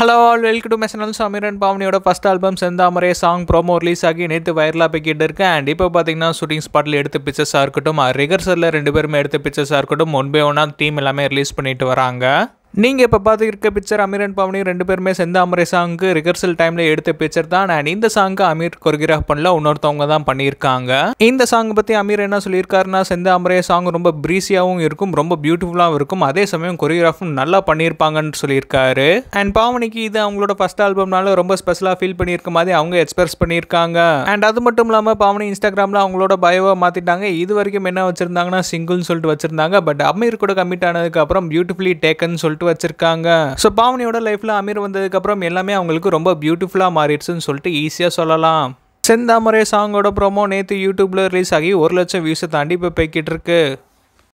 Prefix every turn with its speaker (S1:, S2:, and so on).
S1: hello all
S2: welcome to மெசனல் சமீரன் பாவனியோட first album Senthamare song promo release ஆகி நேற்று வைரலாக போய்கிட்டு இருக்கேன் அண்ட் இப்போ பார்த்தீங்கன்னா ஷூட்டிங் ஸ்பாட்டில் எடுத்த பிக்சர்ஸாக இருக்கட்டும் ரிகர்சலில் ரெண்டு பேருமே எடுத்த பிக்சர்ஸாக இருக்கட்டும் ஒன் பை ஒன்னாக டீம் எல்லாமே ரிலீஸ் பண்ணிட்டு வராங்க நீங்கள் இப்போ பார்த்துருக்க பிக்சர் அமீர் அண்ட் பவனி ரெண்டு பேருமே செந்தாமரை சாங்கு ரிகர்சல் டைமில் எடுத்த பிக்சர் தான் அண்ட் இந்த சாங்கு அமீர் கொரிகிராஃப் பண்ணல இன்னொருத்தவங்க தான் பண்ணியிருக்காங்க இந்த சாங் பற்றி அமீர் என்ன சொல்லியிருக்காருன்னா செந்தாமரை சாங் ரொம்ப ப்ரீஸியாகவும் இருக்கும் ரொம்ப பியூட்டிஃபுல்லாகவும் இருக்கும் அதே சமயம் கொரியோகிராஃபும் நல்லா பண்ணியிருப்பாங்கன்னு சொல்லியிருக்காரு அண்ட் பாவனிக்கு இது அவங்களோட ஃபஸ்ட் ஆல்பம்னால ரொம்ப ஸ்பெஷலாக ஃபீல் பண்ணியிருக்க மாதிரி அவங்க எக்ஸ்பிரஸ் பண்ணியிருக்காங்க அண்ட் அது மட்டும் இல்லாமல் பாவனி இன்ஸ்டாகிராமில் அவங்களோட பயோவை மாற்றிட்டாங்க இது வரைக்கும் என்ன வச்சுருந்தாங்கன்னா சிங்கிள்னு சொல்லிட்டு வச்சுருந்தாங்க பட் அமீர் கூட கம்மிட் ஆனதுக்கு அப்புறம் பியூட்டிஃபுல்லி டேக்கன் சொல்லிட்டு சொல்லிட்டு வச்சிருக்காங்க ஸோ பாவனியோட லைஃப்ல அமீர் வந்ததுக்கப்புறம் எல்லாமே அவங்களுக்கு ரொம்ப பியூட்டிஃபுல்லாக மாறிடுச்சுன்னு சொல்லிட்டு ஈஸியாக சொல்லலாம் செந்தாமரை சாங்கோட ப்ரோமோ நேற்று யூடியூப்பில் ரிலீஸ் ஆகி ஒரு லட்சம் வியூஸை தாண்டி இப்போ போய்கிட்டு இருக்கு